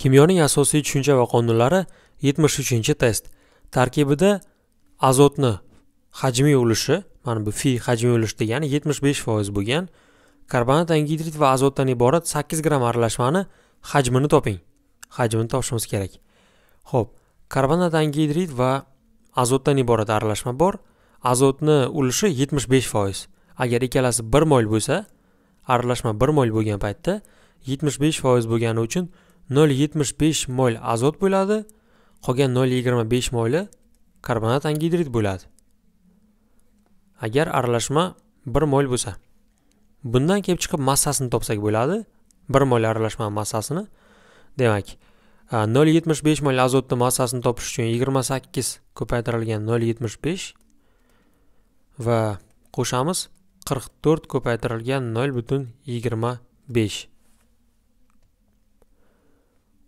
kimyoning asosiy tushuncha va qonunlari 73 test tarkibida azotni hajmiy ulushi mana bu fi hajmiy ulush degani 75 bo'lgan karbonat angidrid va azotdan iborat 8 gram aralashmani hajmini toping hajmini topishimiz kerak Xo'p, karbonat angidrid va azotdan iborat aralashma bor azotni ulushi 75 agar ikkalasi 1 mol bo'lsa aralashma 1 mol bo'lgan paytda 75 bo'lgani uchun 0,75 mol azot bo'ladi, qolgan 0,25 moli karbonat angidrid bo'ladi. Agar aralashma 1 mol bo'lsa, bundan kelib chiqib massasini topsak bo'ladi, 1 mol aralashma massasini. Demak, 0,75 e, mol azotni massasini topish uchun 28 ko'paytirilgan 0,75 va qo'shamiz 44 ko'paytirilgan 0,25.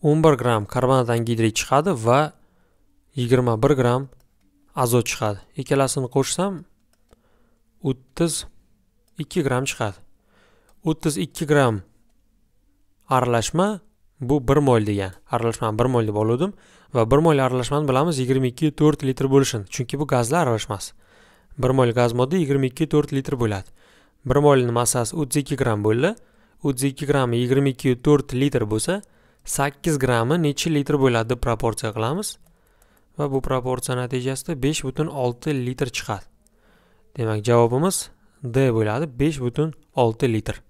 11 gram karbonat angidrid chiqadi va 21 gram azot chiqadi ikkalasini qo'shsam 32 gram chiqadi 32 gram aralashma bu 1 mo'l degan aralashmani 1 mo'l deb oladim va 1 mo'l aralashmani bilamiz 22.4 litr bo'lishini chunki bu gazlar aralashmasi 1 mo'l gaz modda 22.4 litr bo'ladi 1 molning massasi 32 gram bo'ldi 32 gram 22.4 litr bo'lsa sakkiz grammi necha litr bo'ladi deb proporsiya qilamiz va bu proporsiya natijasida besh butun olti litr chiqadi demak javobimiz d bo'ladi besh butun olti litr